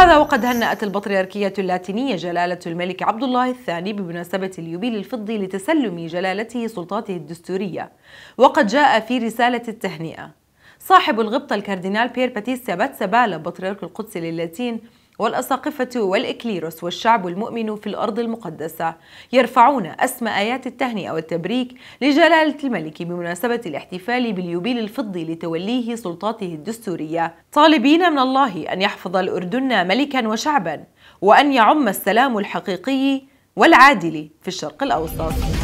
هذا وقد هنأت البطريركية اللاتينية جلالة الملك عبد الله الثاني بمناسبة اليوبيل الفضي لتسلم جلالته سلطاته الدستورية وقد جاء في رسالة التهنئة صاحب الغبطة الكاردينال بيير باتيستا باتسابالا بطريرك القدس للاتين والأساقفة والإكليروس والشعب المؤمن في الأرض المقدسة يرفعون أسمى آيات التهنئة والتبريك لجلالة الملك بمناسبة الاحتفال باليوبيل الفضي لتوليه سلطاته الدستورية طالبين من الله أن يحفظ الأردن ملكا وشعبا وأن يعم السلام الحقيقي والعادل في الشرق الأوسط